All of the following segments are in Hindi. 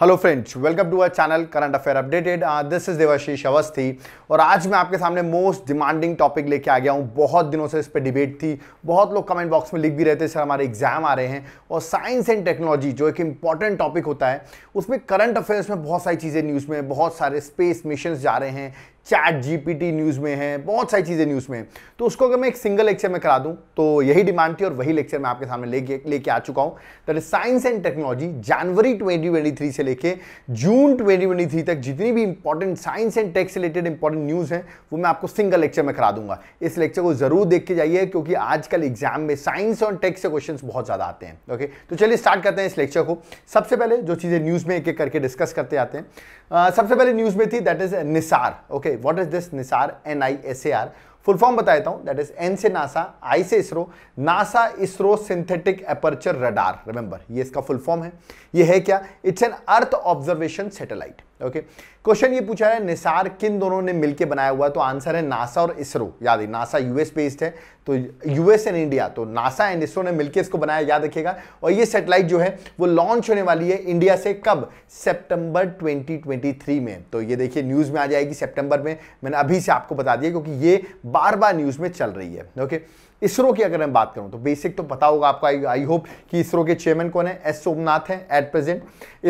Hello friends welcome to our channel current affair updated this is Devashish Awasthi और आज मैं आपके सामने मोस्ट डिमांडिंग टॉपिक लेके आ गया हूँ बहुत दिनों से इस पर डिबेट थी बहुत लोग कमेंट बॉक्स में लिख भी रहे थे सर हमारे एग्जाम आ रहे हैं और साइंस एंड टेक्नोलॉजी जो एक इंपॉर्टेंट टॉपिक होता है उसमें करंट अफेयर्स में बहुत सारी चीज़ें न्यूज़ में बहुत सारे स्पेस मिशन जा रहे हैं चैट जीपीटी न्यूज़ में है बहुत सारी चीज़ें न्यूज़ में है तो उसको अगर मैं एक सिंगल लेक्चर में करा दूं तो यही डिमांड थी और वही लेक्चर मैं आपके सामने लेके लेके आ चुका हूं that is science and technology जनवरी 2023 से लेके जून 2023 तक जितनी भी important science and techs related important news है वो मैं आपको सिंगल लेक्चर में करा दूंगा इस लेक्चर को ज़रूर देख के जाइए क्योंकि आजकल एग्जाम में साइंस और टेक्स से क्वेश्चन बहुत ज़्यादा आते हैं ओके तो चलिए स्टार्ट करते हैं इस लेक्चर को सबसे पहले जो चीज़ें न्यूज़ में एक एक करके डिस्कस करते आते हैं सबसे पहले न्यूज़ में थी दैट इज निसार ओके पे what is this NISAR N I S A R full form बता देता हूं दैट इज एन से नासा आई से ISRO NASA ISRO synthetic aperture radar remember ये इसका फुल फॉर्म है ये है क्या it's an earth observation satellite okay question ये पूछा है निसार किन दोनों ने मिलकर बनाया हुआ है तो आंसर है नासा और इसरो याद है नासा यूएस बेस्ड है तो यूएस एंड इंडिया तो नासा एंड इसरो ने मिलकर इसको बनाया याद रखिएगा और ये सैटेलाइट जो है वो लॉन्च होने वाली है इंडिया से कब सितंबर 2023 में तो ये देखिए न्यूज़ में आ जाएगी सेप्टेंबर में मैंने अभी से आपको बता दिया क्योंकि ये बार बार न्यूज़ में चल रही है ओके इसरो की अगर मैं बात करूं तो बेसिक तो पता होगा आपका आई होप कि इसरो के चेयरमैन कौन है एस सोमनाथ हैं एट प्रेजेंट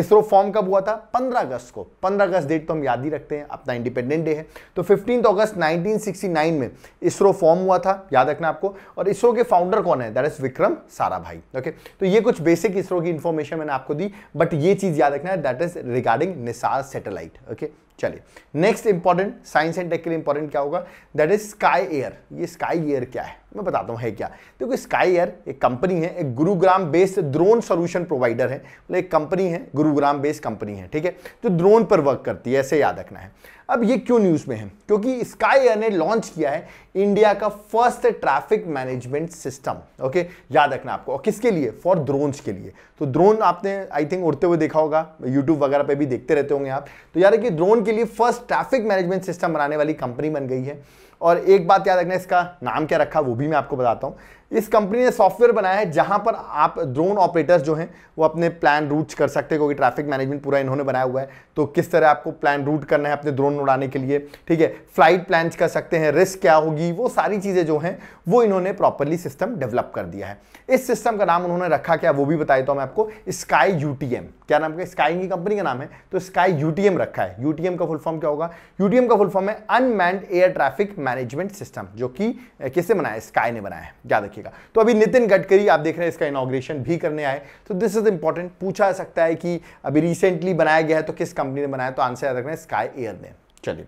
इसरो फॉर्म कब हुआ था 15 अगस्त को 15 अगस्त डेट तो हम याद ही रखते हैं अपना इंडिपेंडेंट डे है तो फिफ्टीन अगस्त 1969 में इसरो फॉर्म हुआ था याद रखना आपको और इसरो के फाउंडर कौन है that is Vikram Sarabhai okay तो ये कुछ बेसिक इसरो की इन्फॉर्मेशन मैंने आपको दी बट ये चीज़ याद रखना है that is regarding NISAR satellite okay चलिए next important science and tech के लिए इंपॉर्टेंट क्या होगा दैट इज स्काई एयर ये स्काई एयर क्या है मैं बताता हूँ है क्या देखो स्काई एयर एक कंपनी है एक Gurugram based drone solution provider है मतलब एक कंपनी है गुरुग्राम बेस्ड कंपनी है ठीक है जो ड्रोन पर वर्क करती है ऐसे याद रखना है अब ये क्यों न्यूज़ में है क्योंकि स्काई एयर ने लॉन्च किया है इंडिया का first traffic management system okay याद रखना आपको और किसके लिए फॉर ड्रोन्स के लिए तो ड्रोन आपने आई थिंक उड़ते हुए देखा होगा यूट्यूब वगैरह पे भी देखते रहते होंगे आप तो यार कि ड्रोन के लिए फर्स्ट ट्रैफिक मैनेजमेंट सिस्टम बनाने वाली कंपनी बन गई है और एक बात याद रखना इसका नाम क्या रखा वो भी मैं आपको बताता हूँ इस कंपनी ने सॉफ्टवेयर बनाया है जहां पर आप ड्रोन ऑपरेटर्स जो हैं वो अपने प्लान रूट कर सकते हैं क्योंकि ट्रैफिक मैनेजमेंट पूरा इन्होंने बनाया हुआ है तो किस तरह आपको प्लान रूट करना है अपने ड्रोन उड़ाने के लिए ठीक है फ्लाइट प्लान कर सकते हैं रिस्क क्या होगी वो सारी चीज़ें जो हैं वो इन्होंने प्रॉपरली सिस्टम डेवलप कर दिया है इस सिस्टम का नाम उन्होंने रखा क्या वो भी बताया तो मैं आपको स्काई यू क्या नाम का स्काई की कंपनी का नाम है तो स्काई यू रखा है यू का फुल फॉर्म क्या होगा यू का फुल फॉर्म है unmanned air traffic management system जो कि किससे बनाया स्काई ने बनाया है याद देखिए का तो अभी नितिन गडकरी आप देख रहे हैं इसका इनाग्रेशन भी करने आए तो दिस इज इंपॉर्टेंट पूछा सकता है कि अभी रिसेंटली बनाया गया है तो किस कंपनी ने बनाया तो आंसर याद रखना है स्काई एयर ने चलिए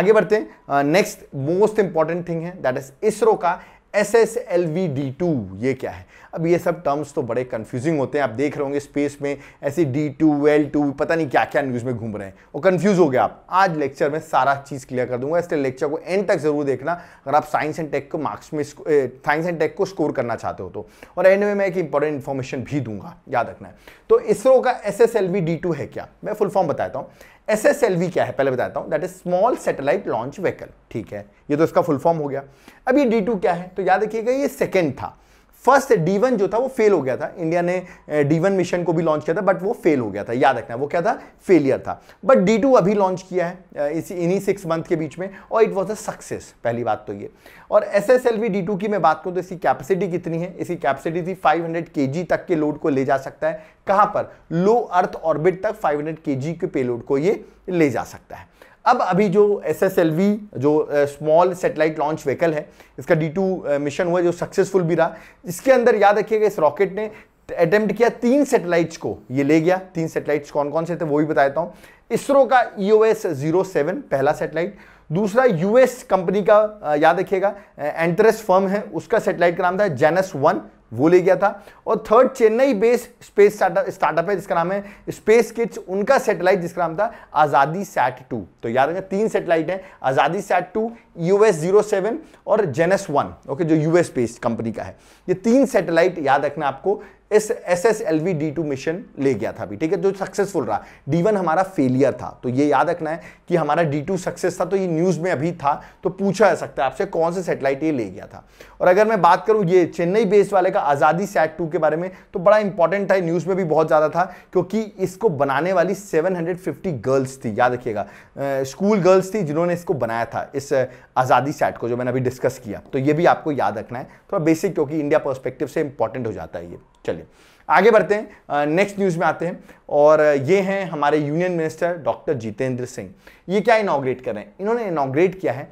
आगे बढ़ते हैं नेक्स्ट मोस्ट इंपॉर्टेंट थिंग है दैट इज इसरो का S S L V D two ये क्या है अब ये सब टर्म्स तो बड़े कन्फ्यूजिंग होते हैं आप देख रहे होंगे स्पेस में ऐसे डी टू एल टू पता नहीं क्या क्या न्यूज़ में घूम रहे हैं और कन्फ्यूज़ हो गया आप आज लेक्चर में सारा चीज़ क्लियर कर दूंगा इसलिए लेक्चर को एंड तक जरूर देखना अगर आप साइंस एंड टेक को मार्क्स में साइंस एंड टेक को स्कोर करना चाहते हो तो और एंड में मैं एक इंपॉर्टेंट इन्फॉर्मेशन भी दूंगा याद रखना है तो इसरो का S S L V D two है क्या मैं फुल फॉर्म बताता हूँ एस एस एल वी क्या है पहले बताता हूँ that is small satellite launch vehicle ठीक है ये तो इसका फुल फॉर्म हो गया अब ये डी टू क्या है तो याद रखिएगा ये सेकेंड था फर्स्ट डी जो था वो फेल हो गया था इंडिया ने डी मिशन को भी लॉन्च किया था बट वो फेल हो गया था याद रखना वो क्या था फेलियर था बट डी अभी लॉन्च किया है इसी इन्हीं सिक्स मंथ के बीच में और इट वॉज अ सक्सेस पहली बात तो ये और एस एस एल वी की मैं बात करूँ तो इसकी कैपेसिटी कितनी है इसकी कैपेसिटी थी के जी तक के लोड को ले जा सकता है कहाँ पर लो अर्थ ऑर्बिट तक फाइव हंड्रेड के पेलोड को ये ले जा सकता है अब अभी जो एस जो स्मॉल सेटेलाइट लॉन्च व्हीकल है इसका डी मिशन हुआ जो सक्सेसफुल भी रहा इसके अंदर याद रखिएगा इस रॉकेट ने अटेम्प्ट किया तीन सेटेलाइट्स को ये ले गया तीन सेटेलाइट्स कौन कौन से थे वो भी बताता हूँ इसरो का E O S zero seven पहला सेटेलाइट दूसरा यूएस कंपनी का याद रखिएगा एंट्रेस फर्म है उसका सेटेलाइट का नाम था जेनस वन वो ले गया था और third Chennai based space startup है जिसका नाम है स्पेस किट्स उनका सैटेलाइट जिसका नाम था आज़ादी सैट टू तो याद रखना तीन सैटेलाइट है Azadi sat two US zero seven और जेनेस वन ओके जो यूएस बेस्ड कंपनी का है ये तीन सैटेलाइट याद रखना आपको इस S S L V D two mission ले गया था अभी ठीक है जो सक्सेसफुल रहा डी वन हमारा फेलियर था तो ये याद रखना है कि हमारा डी टू सक्सेस था तो ये न्यूज़ में अभी था तो पूछा जा सकता है आपसे कौन से सेटेलाइट ये ले गया था और अगर मैं बात करूँ ये चेन्नई बेस्ड वाले का आज़ादी सैट टू के बारे में तो बड़ा इंपॉर्टेंट था न्यूज़ में भी बहुत ज़्यादा था क्योंकि इसको बनाने वाली सेवन हंड्रेड फिफ्टी गर्ल्स थी याद रखिएगा स्कूल गर्ल्स थी जिन्होंने इसको बनाया था इस आज़ादी से को जो मैंने अभी डिस्कस किया तो ये भी आपको याद रखना है थोड़ा बेसिक क्योंकि इंडिया परस्पेक्टिव से इंपॉर्टेंट हो जाता है ये चलिए आगे बढ़ते हैं नेक्स्ट न्यूज़ में आते हैं और ये हैं हमारे union minister doctor Jitendra Singh ये क्या इनाग्रेट कर रहे हैं इन्होंने इनाग्रेट किया है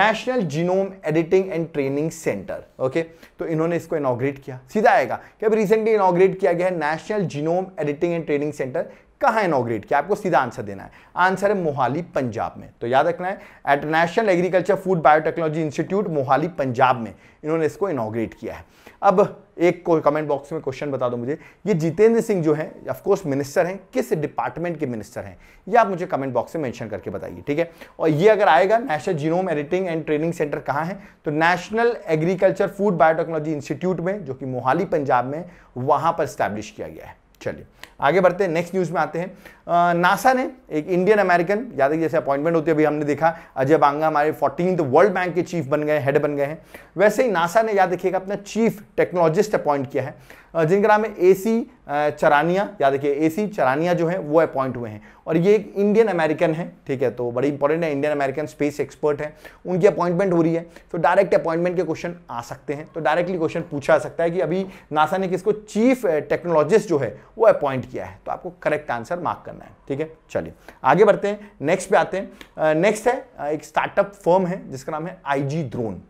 national genome editing and training centre okay तो इन्होंने इसको इनाग्रेट किया सीधा आएगा कि अब रिसेंटली इनाग्रेट किया गया है national genome editing and training centre कहाँ इनोग्रेट किया आपको सीधा आंसर देना है आंसर है मोहाली पंजाब में तो याद रखना है at national agriculture food biotechnology institute Mohali Punjab में इन्होंने इसको इनोग्रेट किया है अब एक को कमेंट बॉक्स में क्वेश्चन बता दो मुझे ये जितेंद्र सिंह जो है ऑफकोर्स मिनिस्टर हैं किस डिपार्टमेंट के मिनिस्टर हैं ये आप मुझे कमेंट बॉक्स में मेंशन करके बताइए ठीक है और ये अगर आएगा national genome editing and training centre कहाँ है तो national agriculture food biotechnology institute में जो कि मोहाली पंजाब में वहाँ पर स्टैब्लिश किया गया है चलिए आगे बढ़ते हैं नेक्स्ट न्यूज़ में आते हैं नासा ने एक इंडियन अमेरिकन याद जैसे अपॉइंटमेंट होती है अभी हमने देखा अजय बांगा हमारे फोर्टीन वर्ल्ड बैंक के चीफ बन गए हेड बन गए हैं वैसे ही नासा ने याद देखिएगा अपना चीफ टेक्नोलॉजिस्ट अपॉइंट किया है जिनका नाम है ए सी चरानिया याद रखिए ए सी चरानिया जो है वो अपॉइंट हुए हैं और ये एक इंडियन अमेरिकन है ठीक है तो बड़ी इंपॉर्टेंट है इंडियन अमेरिकन स्पेस एक्सपर्ट है उनकी अपॉइंटमेंट हो रही है तो डायरेक्ट अपॉइंटमेंट के क्वेश्चन आ सकते हैं तो डायरेक्टली क्वेश्चन पूछा जा सकता है कि अभी नासा ने किसको चीफ टेक्नोलॉजिस्ट जो है वो अपॉइंट किया है तो आपको करेक्ट आंसर मार्क करना है ठीक है चलिए आगे बढ़ते हैं नेक्स्ट पे आते हैं नेक्स्ट है एक स्टार्टअप फर्म है जिसका नाम है आई ड्रोन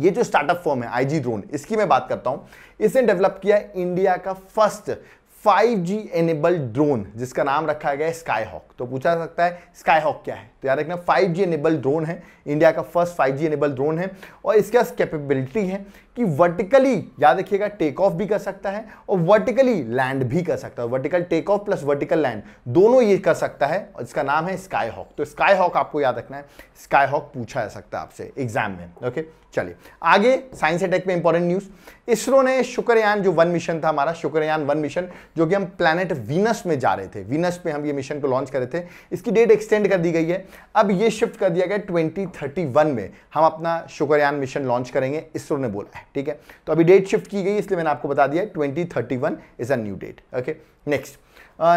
ये जो स्टार्टअप फॉर्म है आईजी ड्रोन इसकी मैं बात करता हूं इसने डेवलप किया है इंडिया का फर्स्ट 5G एनेबल्ड ड्रोन जिसका नाम रखा गया है स्काई हॉक तो पूछा सकता है स्काई हॉक क्या है तो याद रखना 5G एनेबल ड्रोन है इंडिया का फर्स्ट 5G एनेबल ड्रोन है और इसके पास कैपेबिलिटी है कि वर्टिकली याद रखिएगा टेक ऑफ भी कर सकता है और वर्टिकली लैंड भी कर सकता है vertical take off plus vertical land दोनों ये कर सकता है और इसका नाम है स्काई हॉक तो स्काई हॉक आपको याद रखना है स्काई हॉक पूछा जा सकता है आपसे एग्जाम में ओके चलिए आगे साइंस अटैक में इंपॉर्टेंट न्यूज इसरो ने शुक्रयान जो वन मिशन था हमारा शुक्रयान वन मिशन जो कि हम प्लानट वीनस में जा रहे थे वीनस पे हम ये मिशन को लॉन्च कर रहे थे इसकी डेट एक्सटेंड कर दी गई है अब ये शिफ्ट कर दिया गया 2031 में हम अपना शुक्रयान मिशन लॉन्च करेंगे इसरो ने बोला है ठीक है तो अभी डेट शिफ्ट की गई इसलिए मैंने आपको बता दिया 2031 is a new date okay next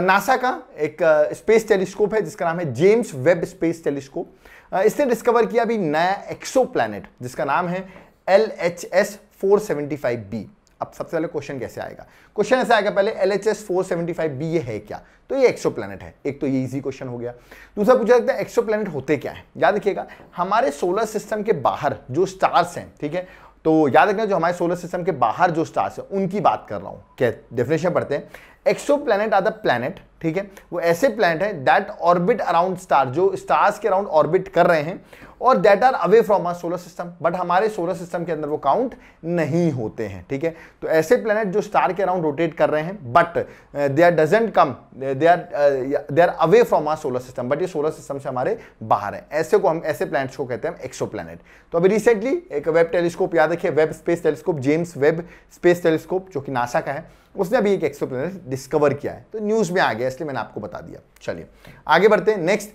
NASA का एक स्पेस uh, टेलीस्कोप है जिसका नाम है जेम्स वेब स्पेस टेलीस्कोप इसने डिस्कवर किया अभी नया एक्सो जिसका नाम है L H S four seventy five B अब सबसे पहले क्वेश्चन कैसे आएगा क्वेश्चन ऐसा आएगा पहले L H S four seventy five B ये है क्या तो ये एक्सो प्लानट है एक तो ये इजी क्वेश्चन हो गया दूसरा पूछा जाता है एक्सो प्लानट होते क्या है याद रखिएगा हमारे सोलर सिस्टम के बाहर जो स्टार्स हैं ठीक है तो याद रखना जो हमारे सोलर सिस्टम के बाहर जो स्टार्स हैं उनकी बात कर रहा हूँ क्या डेफिनेशन पढ़ते हैं exoplanet are the planet ठीक है वो ऐसे प्लैनेट हैं दैट ऑर्बिट अराउंड स्टार जो स्टार्स के अराउंड ऑर्बिट कर रहे हैं और that are away from our solar system but हमारे सोलर सिस्टम के अंदर वो काउंट नहीं होते हैं ठीक है तो ऐसे प्लैनेट जो स्टार के अराउंड रोटेट कर रहे हैं but they are doesn't come they are they are away from our solar system but ये सोलर सिस्टम से हमारे बाहर है ऐसे को हम ऐसे प्लैनेट्स को कहते हैं एक्सो प्लैनेट तो अभी रिसेंटली एक वेब टेलीस्कोप याद रखिए Webb space telescope James Webb space telescope जो कि नासा का है उसने अभी एक एक्सो प्लैनेट डिस्कवर किया है तो न्यूज़ में आ गया गया इसलिए मैंने आपको बता दिया चलिए आगे बढ़ते हैं नेक्स्ट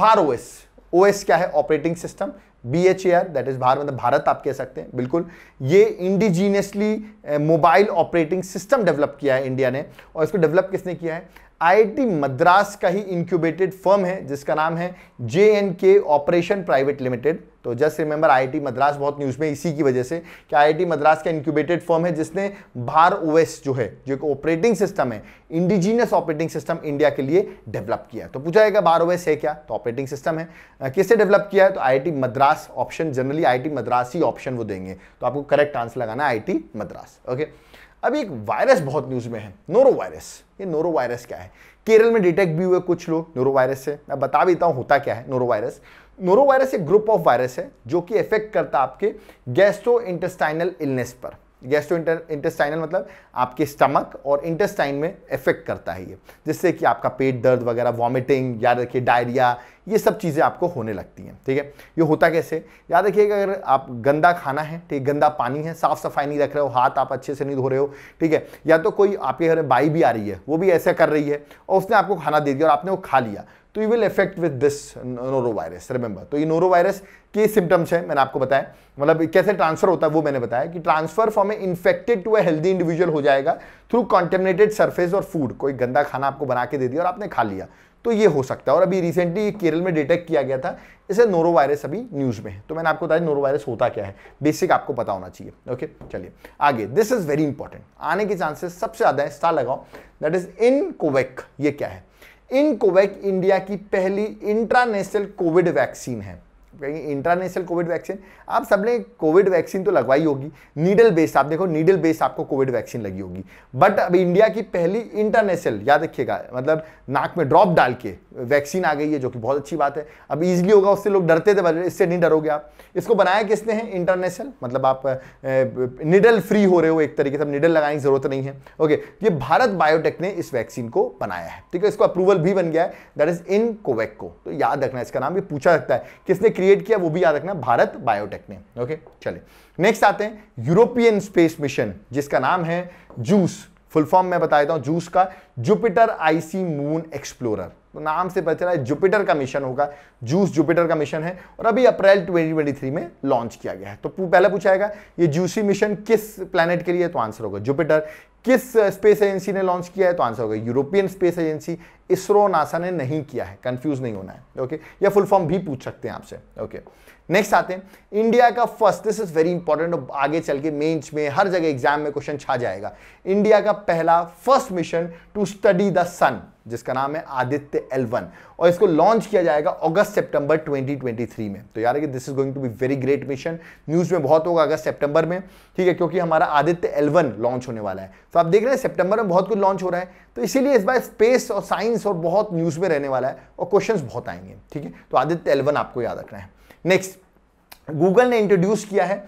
भार ओएस ओएस क्या है operating system B H A R that is Bharat मतलब भारत आप कह सकते हैं बिल्कुल ये indigenously mobile operating system develop किया है इंडिया ने और इसको डेवलप किसने किया है आईआईटी मद्रास का ही इंक्यूबेटेड फर्म है जिसका नाम है J N K operation private limited तो जस्ट रिमेंबर आईआईटी मद्रास बहुत न्यूज़ में इसी की वजह से कि आईआईटी मद्रास का इंक्यूबेटेड फर्म है जिसने भार ओएस जो है जो एक ऑपरेटिंग सिस्टम है इंडिजीनियस ऑपरेटिंग सिस्टम इंडिया के लिए डेवलप किया तो पूछा जाएगा भार ओएस है क्या तो ऑपरेटिंग सिस्टम है किससे डेवलप किया है तो I Madras option generally I Madras ही ऑप्शन वो देंगे तो आपको करेक्ट आंसर लगाना है आई मद्रास ओके अभी एक वायरस बहुत न्यूज़ में है नोरो वायरस ये नोरो वायरस क्या है केरल में डिटेक्ट भी हुए कुछ लोग नोरो वायरस से मैं बता भी देता हूँ होता क्या है नोरो वायरस नोरो वायरस एक ग्रुप ऑफ वायरस है जो कि इफेक्ट करता है आपके गैस्ट्रो इंटेस्टाइनल इलनेस पर गैस्ट्रो इंटेस्टाइनल मतलब आपके स्टमक और इंटेस्टाइन में इफेक्ट करता है ये जिससे कि आपका पेट दर्द वगैरह वॉमिटिंग याद रखिए डायरिया ये सब चीज़ें आपको होने लगती हैं ठीक है ये होता कैसे याद रखिए अगर आप गंदा खाना है ठीक गंदा पानी है साफ़ सफाई नहीं रख रहे हो हाथ आप अच्छे से नहीं धो रहे हो ठीक है या तो कोई आपके घर में बाई भी आ रही है वो भी ऐसा कर रही है और उसने आपको खाना दे दिया और आपने वो खा लिया तो you will effect with this norovirus remember तो ये नोरोवायरस के सिम्टम्स हैं मैंने आपको बताया मतलब कैसे ट्रांसफर होता है वो मैंने बताया कि transfer from a infected to a healthy individual हो जाएगा थ्रू कॉन्टेमिनेटेड सर्फेस और फूड कोई गंदा खाना आपको बना के दे दिया और आपने खा लिया तो ये हो सकता है और अभी रिसेंटली केरल में डिटेक्ट किया गया था इसे नोरोवायरस अभी न्यूज़ में है तो मैंने आपको बताया नोरोवायरस होता क्या है बेसिक आपको पता होना चाहिए ओके चलिए आगे दिस इज़ वेरी इंपॉर्टेंट आने के चांसेस सबसे ज़्यादा है स्टार लगाओ दैट इज़ इन कोवेक ये क्या है इनकोवैक इंडिया की पहली इंट्रानेशनल कोविड वैक्सीन है कहीं इंट्रानेशनल कोविड वैक्सीन आप सबने कोविड वैक्सीन तो लगवाई होगी नीडल बेस्ड आप देखो नीडल बेस्ड आपको कोविड वैक्सीन लगी होगी बट अब इंडिया की पहली इंटरनेशनल याद रखिएगा मतलब नाक में ड्रॉप डाल के वैक्सीन आ गई है जो कि बहुत अच्छी बात है अब इजिली होगा उससे लोग डरते थे इससे नहीं डरोगे आप इसको बनाया किसने हैं इंटरनेशनल मतलब आप निडल फ्री हो रहे हो एक तरीके से अब निडल लगाने की जरूरत नहीं है ओके ये भारत बायोटेक ने इस वैक्सीन को बनाया है ठीक है इसको अप्रूवल भी बन गया है दैट इज इन को तो याद रखना इसका नाम भी पूछा जाता है किसने क्रिएट किया वो भी याद रखना भारत बायोटेक ने ओके चले नेक्स्ट आते हैं यूरोपियन स्पेस मिशन जिसका नाम है जूस फुल फॉर्म में बता देता हूं जूस का जुपिटर आईसी मून एक्सप्लोरर तो नाम से पता चला है जुपिटर का मिशन होगा जूस जुपिटर का मिशन है और अभी अप्रैल 2023 में लॉन्च किया गया है तो पहले पूछा जाएगा ये जूसी मिशन किस प्लेनेट के लिए तो आंसर होगा जुपिटर किस स्पेस एजेंसी ने लॉन्च किया है तो आंसर होगा European space agency ISRO NASA ने नहीं किया है कंफ्यूज नहीं होना है ओके या फुल फॉर्म भी पूछ सकते हैं आपसे ओके नेक्स्ट आते हैं इंडिया का first this is very important आगे चल के मेन्स में हर जगह एग्जाम में क्वेश्चन छा जाएगा इंडिया का पहला first mission to study the sun जिसका नाम है आदित्य L1 और इसको लॉन्च किया जाएगा अगस्त सितंबर 2023 में तो यार कि this is going to be very great mission news में बहुत होगा अगस्त सितंबर में ठीक है क्योंकि हमारा आदित्य L1 लॉन्च होने वाला है तो आप देख रहे हैं सितंबर में बहुत कुछ लॉन्च हो रहा है तो इसीलिए इस बार स्पेस और साइंस और बहुत न्यूज़ में रहने वाला है और क्वेश्चन बहुत आएंगे ठीक है तो आदित्य एलवन आपको याद रखना है नेक्स्ट गूगल ने इंट्रोड्यूस किया है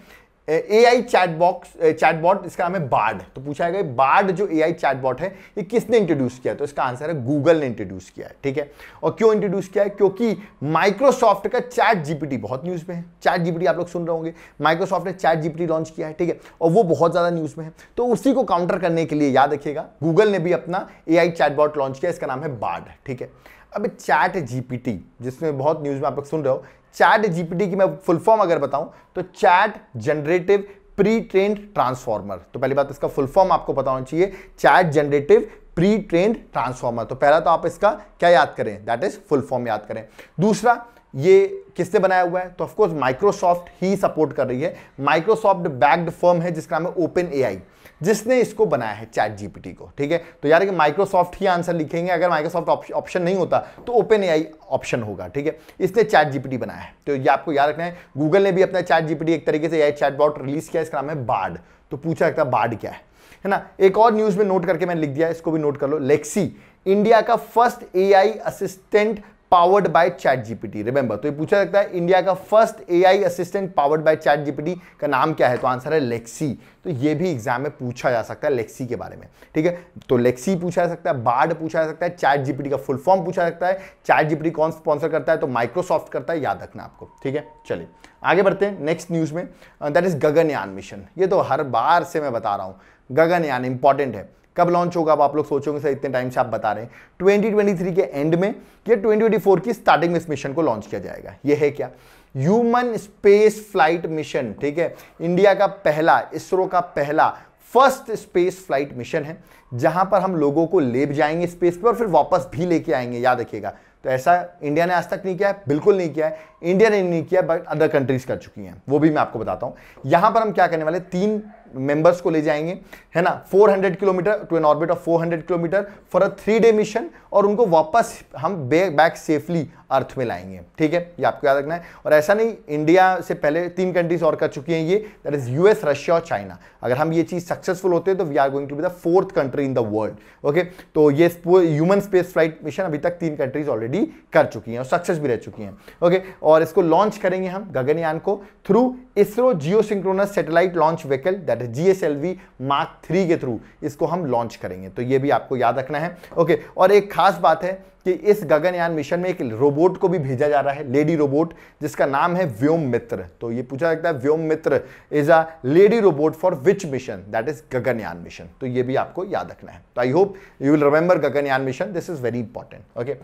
ए आई चैटबॉक्स बॉट इसका नाम है बार्ड तो पूछा गया बार्ड जो ए आई बॉट है ये किसने इंट्रोड्यूस किया तो इसका आंसर है गूगल ने इंट्रोड्यूस किया है ठीक है और क्यों इंट्रोड्यूस किया है क्योंकि माइक्रोसॉफ्ट का चैट जीपीटी बहुत न्यूज़ में है चैट जीपीटी आप लोग सुन रहे होंगे माइक्रोसॉफ्ट ने चैट जीपीटी लॉन्च किया है ठीक है और वो बहुत ज़्यादा न्यूज़ में है तो उसी को काउंटर करने के लिए याद रखिएगा गूगल ने भी अपना A I chat bot launch किया इसका नाम है बार्ड ठीक है अब चैट जीपीटी जिसमें बहुत न्यूज़ में आप लोग सुन रहे हो चैट जीपीटी की मैं फुल फॉर्म अगर बताऊं तो chat generative pre trained transformer तो पहली बात इसका फुल फॉर्म आपको पता होना चाहिए chat generative pre trained transformer तो पहला तो आप इसका क्या याद करें दैट इज फुल फॉर्म याद करें दूसरा ये किससे बनाया हुआ है तो ऑफकोर्स माइक्रोसॉफ्ट ही सपोर्ट कर रही है माइक्रोसॉफ्ट बैक्ड फॉर्म है जिसका नाम है ओपन आई जिसने इसको बनाया है चैट जीपीटी को ठीक है तो यार माइक्रोसॉफ्ट ही आंसर लिखेंगे अगर माइक्रोसॉफ्ट ऑप्शन नहीं होता तो ओपन एआई ऑप्शन होगा ठीक है इसने चैट जीपीटी बनाया है तो ये आपको याद रखना है गूगल ने भी अपना चैट जीपीटी एक तरीके से एआई बॉट रिलीज किया इसका नाम है बार्ड तो पूछा जाता है बार्ड क्या है है ना एक और न्यूज में नोट करके मैंने लिख दिया इसको भी नोट कर लो लेक्सी इंडिया का first AI assistant powered by chat GPT remember तो ये पूछा जाता है इंडिया का first AI assistant powered by chat GPT का नाम क्या है तो आंसर है लेक्सी तो ये भी एग्जाम में पूछा जा सकता है लेक्सी के बारे में ठीक है तो लेक्सी पूछा जा सकता है बार्ड पूछा जा सकता है चैट जीपीटी का फुल फॉर्म पूछा जा सकता है चैट जीपीटी कौन स्पॉन्सर करता है तो माइक्रोसॉफ्ट करता है याद रखना आपको ठीक है चलिए आगे बढ़ते हैं नेक्स्ट न्यूज़ में दैट इज गगनयान मिशन ये तो हर बार से मैं बता रहा हूँ गगनयान इंपॉर्टेंट है कब लॉन्च होगा आप लोग सोचोगे सर इतने टाइम से आप बता रहे हैं 2023 के एंड में या 2024 की स्टार्टिंग में इस मिशन को लॉन्च किया जाएगा यह है क्या ह्यूमन स्पेस फ्लाइट मिशन ठीक है इंडिया का पहला इसरो का पहला फर्स्ट स्पेस फ्लाइट मिशन है जहां पर हम लोगों को ले जाएंगे स्पेस पर और फिर वापस भी लेके आएंगे याद रखिएगा तो ऐसा इंडिया ने आज तक नहीं किया है बिल्कुल नहीं किया है इंडिया ने नहीं किया बट अदर कंट्रीज कर चुकी हैं वो भी मैं आपको बताता हूं यहां पर हम क्या करने वाले तीन मेंबर्स को ले जाएंगे है ना 400 kilometer to an orbit of 400 kilometer for a three day mission और उनको वापस हम बैक सेफली अर्थ में लाएंगे ठीक है ये आपको याद रखना है और ऐसा नहीं इंडिया से पहले तीन कंट्रीज और कर चुकी हैं ये दैट इज यूएस रशिया और चाइना अगर हम ये चीज़ सक्सेसफुल होते हैं तो we are going to be the fourth country in the world okay तो ये ह्यूमन स्पेस फ्लाइट मिशन अभी तक तीन कंट्रीज ऑलरेडी कर चुकी हैं और सक्सेस भी रह चुकी हैं ओके और इसको लॉन्च करेंगे हम गगनयान को through ISRO geosynchronous satellite launch vehicle that is GSLV mark three के थ्रू इसको हम लॉन्च करेंगे तो ये भी आपको याद रखना है ओके और एक खास बात है कि इस गगनयान मिशन में एक रोबोट को भी भेजा जा रहा है लेडी रोबोट जिसका नाम है व्योम मित्र तो ये पूछा जाता है Vyom Mitra is a lady robot for which mission that is Gaganyaan mission तो ये भी आपको याद रखना है तो I hope you will remember Gaganyaan mission this is very important okay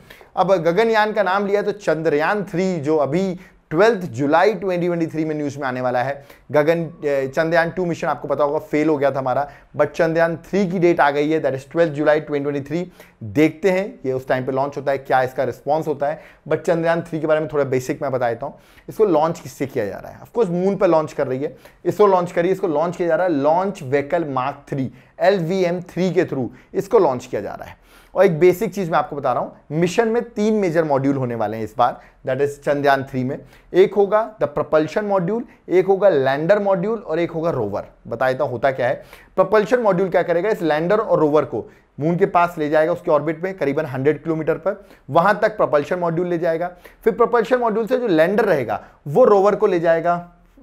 अब गगनयान का नाम लिया तो चंद्रयान थ्री जो अभी ट्वेल्थ जुलाई 2023 में न्यूज़ में आने वाला है गगन चंद्रयान टू मिशन आपको पता होगा फेल हो गया था हमारा बट चंद्रयान थ्री की डेट आ गई है दैट इज ट्वेल्थ जुलाई 2023 देखते हैं ये उस टाइम पे लॉन्च होता है क्या इसका रिस्पॉन्स होता है बट चंद्रयान थ्री के बारे में थोड़ा बेसिक मैं बता देता हूँ इसको लॉन्च किससे किया जा रहा है ऑफकोर्स मून पर लॉन्च कर रही है इसको लॉन्च करिए इसको लॉन्च किया जा रहा है launch vehicle mark three L V M three के थ्रू इसको लॉन्च किया जा रहा है और एक बेसिक चीज़ मैं आपको बता रहा हूँ मिशन में तीन मेजर मॉड्यूल होने वाले हैं इस बार दैट इज चंद्रयान थ्री में एक होगा द प्रपल्शन मॉड्यूल एक होगा लैंडर मॉड्यूल और एक होगा रोवर बता देता होता क्या है प्रपल्शन मॉड्यूल क्या करेगा इस लैंडर और रोवर को मून के पास ले जाएगा उसके ऑर्बिट में करीबन 100 किलोमीटर पर वहां तक प्रपल्शन मॉड्यूल ले जाएगा फिर प्रपल्शन मॉड्यूल से जो लैंडर रहेगा वो रोवर को ले जाएगा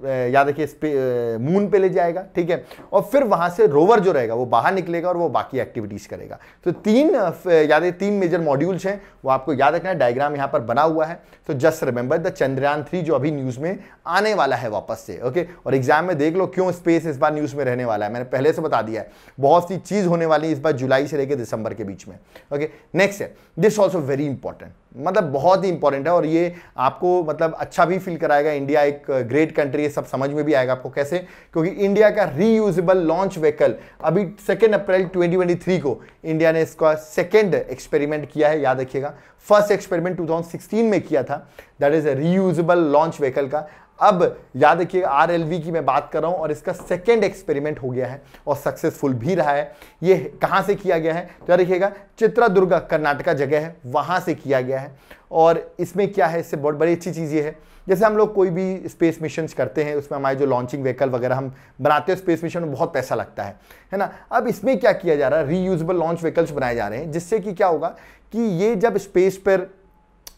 याद रखिए मून पे ले जाएगा ठीक है और फिर वहां से रोवर जो रहेगा वो बाहर निकलेगा और वो बाकी एक्टिविटीज़ करेगा तो तीन याद तीन मेजर मॉड्यूल्स हैं वो आपको याद रखना है डायग्राम यहां पर बना हुआ है तो just remember the Chandrayaan three जो अभी न्यूज़ में आने वाला है वापस से ओके और एग्जाम में देख लो क्यों स्पेस इस बार न्यूज़ में रहने वाला है मैंने पहले से बता दिया है बहुत सी चीज़ होने वाली है इस बार जुलाई से लेकर दिसंबर के बीच में ओके नेक्स्ट है दिस ऑल्सो वेरी इंपॉर्टेंट मतलब बहुत ही इंपॉर्टेंट है और ये आपको मतलब अच्छा भी फील कराएगा इंडिया एक ग्रेट uh, कंट्री है सब समझ में भी आएगा आपको कैसे क्योंकि इंडिया का रीयूजेबल लॉन्च व्हीकल अभी सेकेंड अप्रैल 2023 को इंडिया ने इसका सेकेंड एक्सपेरिमेंट किया है याद रखिएगा फर्स्ट एक्सपेरिमेंट 2016 में किया था that is reusable launch vehicle का अब याद रखिए आर की मैं बात कर रहा हूँ और इसका सेकेंड एक्सपेरिमेंट हो गया है और सक्सेसफुल भी रहा है ये कहाँ से किया गया है तो याद रखिएगा चित्रादुर्गा कर्नाटका जगह है वहाँ से किया गया है और इसमें क्या है इससे बहुत बड़ी अच्छी चीज़ ये है जैसे हम लोग कोई भी स्पेस मिशन करते हैं उसमें हमारे जो लॉन्चिंग व्हीकल वगैरह हम बनाते हैं स्पेस मिशन में बहुत पैसा लगता है है ना अब इसमें क्या किया जा रहा है रीयूजबल लॉन्च व्हीकल्स बनाए जा रहे हैं जिससे कि क्या होगा कि ये जब स्पेस पर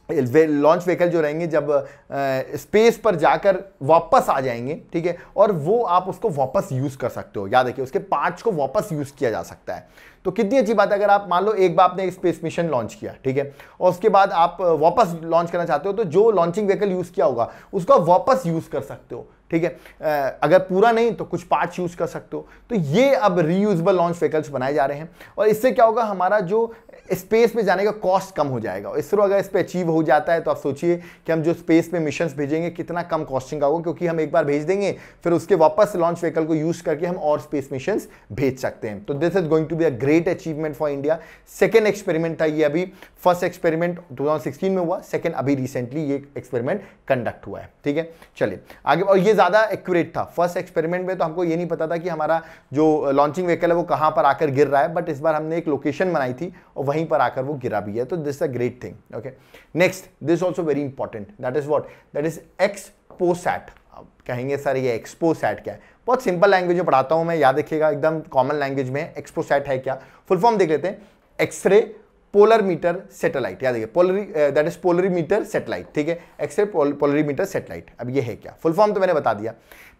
वे लॉन्च व्हीकल जो रहेंगे जब स्पेस पर जाकर वापस आ जाएंगे ठीक है और वो आप उसको वापस यूज़ कर सकते हो याद रखिए उसके पार्ट्स को वापस यूज़ किया जा सकता है तो कितनी अच्छी बात है अगर आप मान लो एक बार आपने स्पेस मिशन लॉन्च किया ठीक है और उसके बाद आप वापस लॉन्च करना चाहते हो तो जो लॉन्चिंग व्हीकल यूज़ किया होगा उसको वापस यूज़ कर सकते हो ठीक है अगर पूरा नहीं तो कुछ पार्ट्स यूज़ कर सकते हो तो ये अब रीयूजबल लॉन्च व्हीकल्स बनाए जा रहे हैं और इससे क्या होगा हमारा जो स्पेस में जाने का कॉस्ट कम हो जाएगा और इसरो अगर इस पर अचीव हो जाता है तो आप सोचिए कि हम जो स्पेस में मिशन भेजेंगे कितना कम कॉस्टिंग का होगा क्योंकि हम एक बार भेज देंगे फिर उसके वापस लॉन्च व्हीकल को यूज़ करके हम और स्पेस मिशन भेज सकते हैं तो this is going to be a great achievement for India second experiment था ये अभी फर्स्ट एक्सपेरिमेंट टू में हुआ सेकेंड अभी रिसेंटली ये एक्सपेरिमेंट कंडक्ट हुआ है ठीक है चलिए आगे और ये ज़्यादा एक्यूरेट था फर्स्ट एक्सपेरिमेंट में तो हमको ये नहीं पता था कि हमारा जो लॉन्चिंग व्हीकल है वो कहां पर आकर गिर रहा है बट इस बार हमने एक लोकेशन बनाई थी और वहीं पर आकर वो गिरा भी है तो this a great thing okay next this also very important that is what that is XPoSat अब कहेंगे सर ये एक्सपोसैट क्या है बहुत सिंपल लैंग्वेज में पढ़ाता हूं मैं याद रखिएगा एकदम कॉमन लैंग्वेज में एक्सपोसैट है क्या फुल फॉर्म देख लेते हैं एक्सरे पोलरमीटर सेटेलाइट याद रखिए polari that is polarimeter satellite ठीक है एक्सरे पोलरीमीटर सेटेलाइट अब ये है क्या फुल फॉर्म तो मैंने बता दिया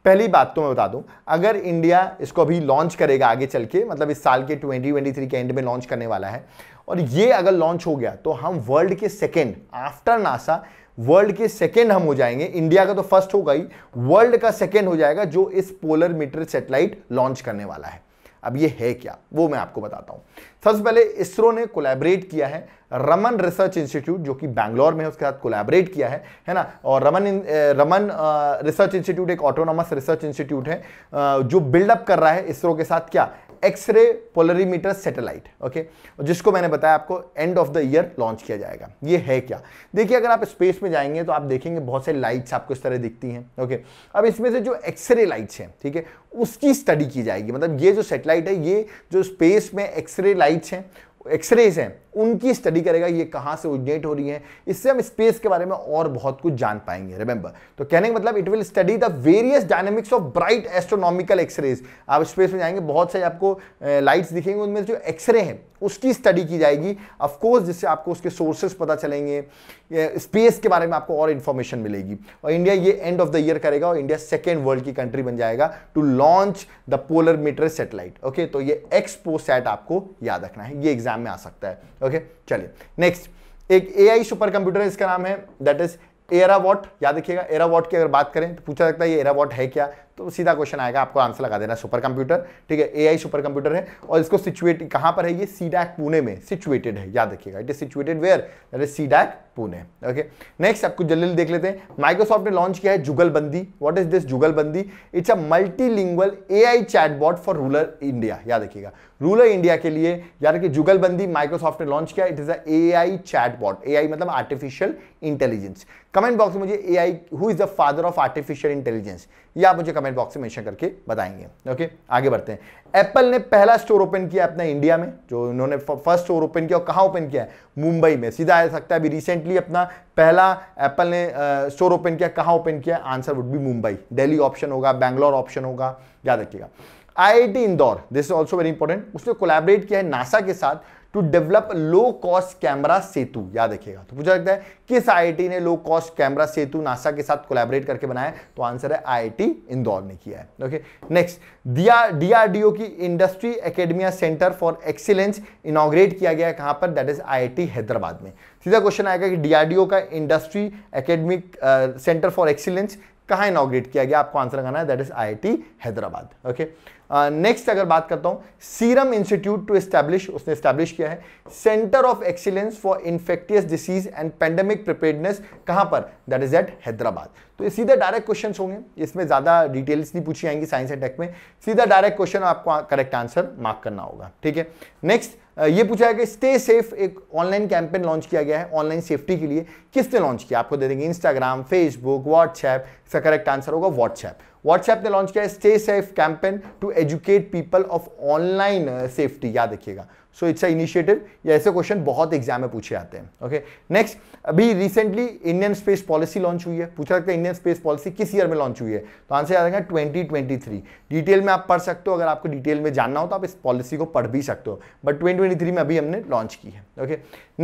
पहली बात तो मैं बता दूं अगर इंडिया इसको अभी लॉन्च करेगा आगे चल के मतलब इस साल के 2023 के एंड में लॉन्च करने वाला है और ये अगर लॉन्च हो गया तो हम वर्ल्ड के सेकेंड आफ्टर नासा वर्ल्ड के सेकेंड हम हो जाएंगे इंडिया का तो फर्स्ट होगा ही वर्ल्ड का सेकेंड हो जाएगा जो इस पोलर मीटर सेटेलाइट लॉन्च करने वाला है अब ये है क्या वो मैं आपको बताता हूँ सबसे पहले इसरो ने कोलैबोरेट किया है रमन रिसर्च इंस्टीट्यूट जो कि बैंगलोर में है उसके साथ कोलैबोरेट किया है है ना और रमन रमन रिसर्च इंस्टीट्यूट एक ऑटोनॉमस रिसर्च इंस्टीट्यूट है जो बिल्डअप कर रहा है इसरो के साथ क्या एक्सरे पोलरीमीटर सैटेलाइट ओके जिसको मैंने बताया आपको end of the year launch किया जाएगा ये है क्या देखिए अगर आप स्पेस में जाएंगे तो आप देखेंगे बहुत सारी लाइट्स आपको इस तरह दिखती हैं ओके अब इसमें से जो एक्सरे लाइट्स हैं ठीक है उसकी स्टडी की जाएगी मतलब ये जो सेटेलाइट है ये जो स्पेस में एक्सरे लाइट्स हैं एक्सरेज हैं उनकी स्टडी करेगा ये कहां से ओरिजिनेट हो रही है इससे हम स्पेस के बारे में और बहुत कुछ जान पाएंगे रिमेंबर तो कहने का मतलब it will study the various dynamics of bright astronomical X rays आप स्पेस में जाएंगे बहुत सारी आपको लाइट्स दिखेंगे उनमें जो एक्सरे हैं उसकी स्टडी की जाएगी ऑफकोर्स जिससे आपको उसके सोर्सेस पता चलेंगे स्पेस के बारे में आपको और इंफॉर्मेशन मिलेगी और इंडिया ये एंड ऑफ द ईयर करेगा और इंडिया सेकेंड वर्ल्ड की कंट्री बन जाएगा to launch the polar meter satellite okay तो ये एक्सपो सेट आपको याद रखना है ये एग्जाम में आ सकता है ओके चलिए नेक्स्ट एक एआई सुपर कंप्यूटर इसका नाम है दैट इज एरावॉट याद रखिएगा एरावॉट की अगर बात करें तो पूछा जाता है ये एरावॉट है क्या तो सीधा क्वेश्चन आएगा आपको आंसर लगा देना सुपर कंप्यूटर ठीक है एआई सुपर कंप्यूटर है और इसको सिचुएट कहां पर है ये सीडैक पुणे में सिचुएटेड है याद रखिएगा it is situated where that CDAC Pune okay next आपको जल्दी देख लेते हैं माइक्रोसॉफ्ट ने लॉन्च किया है Jugalbandi what is this Jugalbandi it's a multilingual AI chatbot for rural India याद रखिएगा रूरल इंडिया के लिए याद रखिए जुगलबंदी माइक्रोसॉफ्ट ने लॉन्च किया it is a AI chatbot AI मतलब आर्टिफिशियल इंटेलिजेंस कमेंट बॉक्स में मुझे AI who is the father of artificial intelligence या आप मुझे कमेंट बॉक्स में मेंशन करके बताएंगे ओके आगे बढ़ते हैं एप्पल ने पहला स्टोर ओपन किया अपना इंडिया में जो इन्होंने फर्स्ट स्टोर ओपन किया और कहाँ ओपन किया है मुंबई में सीधा आ सकता है अभी रिसेंटली अपना पहला एप्पल ने स्टोर ओपन किया कहाँ ओपन किया answer would be Mumbai Delhi option होगा बैंगलोर ऑप्शन होगा याद रखिएगा I Indore this is also very important उसने कोलैबोरेट किया है नासा के साथ to develop low cost camera Setu याद रखिएगा तो पूछा लगता है किस आईआईटी ने low cost camera Setu NASA के साथ कोलैबोरेट करके बनाया तो आंसर है आईआईटी इंदौर ने किया है ओके नेक्स्ट दिया डीआरडीओ की industry academia centre for excellence inaugurate किया गया है कहां पर दैट इज आईआईटी हैदराबाद में सीधा क्वेश्चन आएगा कि डीआरडीओ का industry academic centre for excellence कहां इनोग्रेट किया गया आपको आंसर लगाना है that is IIT Hyderabad okay next uh, अगर बात करता हूं सीरम इंस्टीट्यूट टू स्टैब्लिश उसने स्टैब्लिश किया है centre of excellence for infectious disease and pandemic preparedness कहां पर दैट इज एट हैदराबाद तो ये सीधे डायरेक्ट क्वेश्चन होंगे इसमें ज़्यादा डिटेल्स नहीं पूछी आएंगी साइंस एंड टेक में सीधा डायरेक्ट क्वेश्चन आपको करेक्ट आंसर मार्क करना होगा ठीक है नेक्स्ट uh, ये पूछा है कि स्टे सेफ एक ऑनलाइन कैंपेन लॉन्च किया गया है ऑनलाइन सेफ्टी के लिए किसने लॉन्च किया आपको दे देंगे इंस्टाग्राम फेसबुक व्हाट्सएप इसका करेक्ट आंसर होगा व्हाट्सएप व्हाट्सएप ने लॉन्च किया है stay safe campaign to educate people of online safety याद रखिएगा सो इट्स अ इनिशिएटिव या ऐसे क्वेश्चन बहुत एग्जाम में पूछे जाते हैं ओके okay? नेक्स्ट अभी recently Indian space policy launch हुई है पूछा सकता है इंडियन स्पेस पॉलिसी किस ईयर में लॉन्च हुई है तो आंसर याद जाएगा ट्वेंटी ट्वेंटी थ्री डिटेल में आप पढ़ सकते हो अगर आपको डिटेल में जानना हो तो आप इस पॉलिसी को पढ़ भी सकते हो बट ट्वेंटी ट्वेंटी थ्री में अभी हमने लॉन्च की है okay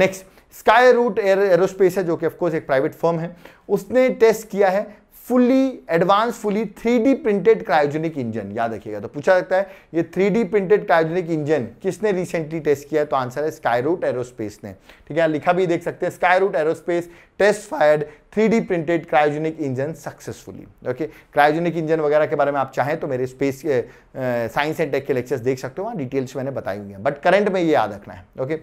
next Skyroot aerospace है जो कि ऑफकोर्स एक प्राइवेट फर्म है उसने टेस्ट किया है fully advance fully three printed cryogenic engine याद रखिएगा तो पूछा जाता है ये थ्री प्रिंटेड क्रायोजेनिक इंजन किसने रिसेंटली टेस्ट किया है तो आंसर है रूट एरोस्पेस ने ठीक है लिखा भी देख सकते हैं root aerospace test fired three printed cryogenic engine successfully okay cryogenic engine वगैरह के बारे में आप चाहें तो मेरे स्पेस साइंस एंड टेक के लेक्चर्स देख सकते हो वहाँ डिटेल्स मैंने बताई हुई हैं बट करंट में ये याद रखना है ओके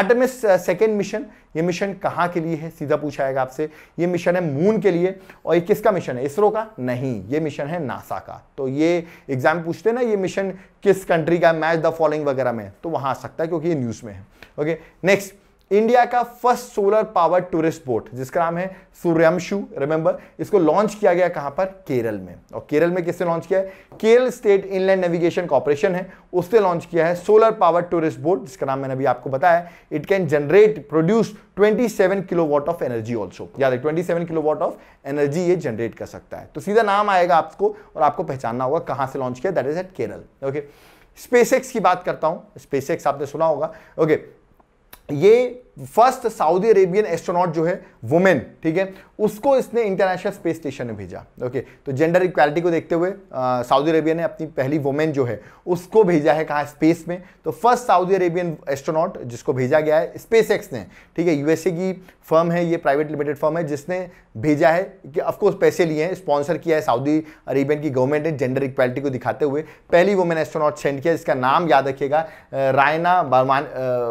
आर्टमिस सेकेंड मिशन ये मिशन कहाँ के लिए है सीधा पूछा जाएगा आपसे ये मिशन है मून के लिए और ये किसका मिशन है इसरो का नहीं ये मिशन है नासा का तो ये एग्जाम पूछते ना ये मिशन किस कंट्री का मैच द फॉलोइंग वगैरह में तो वहाँ आ सकता है क्योंकि ये न्यूज़ में है ओके नेक्स्ट इंडिया का first solar power tourist boat जिसका नाम है सूर्यांशु रिमेंबर इसको लॉन्च किया गया कहां पर केरल में और केरल में किसने लॉन्च किया है Kerala state inland navigation corporation है उससे लॉन्च किया है सोलर पावर टूरिस्ट बोट जिसका नाम मैंने अभी आपको बताया it can generate produce 27 kilowatt of energy also याद है 27 किलोवाट ऑफ एनर्जी ये जनरेट कर सकता है तो सीधा नाम आएगा आपको और आपको पहचानना होगा कहां से लॉन्च किया that is at Kerala okay SpaceX की बात करता हूं स्पेसएक्स आपने सुना होगा ओके okay. ये फर्स्ट सऊदी अरेबियन एस्ट्रोनॉट जो है वुमेन ठीक है उसको इसने इंटरनेशनल स्पेस स्टेशन में भेजा ओके तो जेंडर इक्वालिटी को देखते हुए सऊदी अरेबिया ने अपनी पहली वुमेन जो है उसको भेजा है कहाँ स्पेस में तो फर्स्ट सऊदी अरेबियन एस्ट्रोनॉट जिसको भेजा गया है स्पेस ने ठीक है यूएसए की फर्म है ये प्राइवेट लिमिटेड फर्म है जिसने भेजा है कि ऑफकोर्स पैसे लिए हैं स्पॉन्सर किया है सऊदी अरेबियन की गवर्नमेंट ने जेंडर इक्वालिटी को दिखाते हुए पहली वुमेन एस्ट्रोनॉट सेंड किया जिसका नाम याद रखिएगा रायना